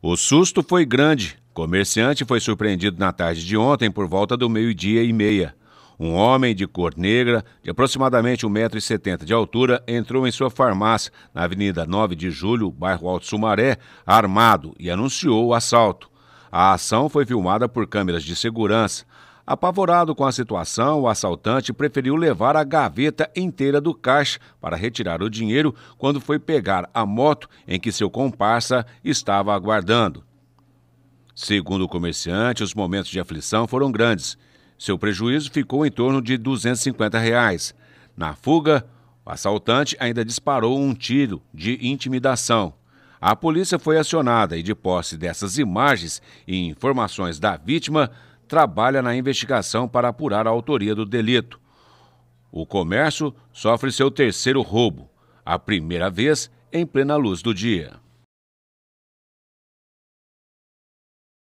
O susto foi grande. Comerciante foi surpreendido na tarde de ontem por volta do meio-dia e meia. Um homem de cor negra, de aproximadamente 1,70m de altura, entrou em sua farmácia, na Avenida 9 de Julho, bairro Alto Sumaré, armado e anunciou o assalto. A ação foi filmada por câmeras de segurança. Apavorado com a situação, o assaltante preferiu levar a gaveta inteira do caixa para retirar o dinheiro quando foi pegar a moto em que seu comparsa estava aguardando. Segundo o comerciante, os momentos de aflição foram grandes. Seu prejuízo ficou em torno de 250 reais. Na fuga, o assaltante ainda disparou um tiro de intimidação. A polícia foi acionada e, de posse dessas imagens e informações da vítima, trabalha na investigação para apurar a autoria do delito. O comércio sofre seu terceiro roubo, a primeira vez em plena luz do dia.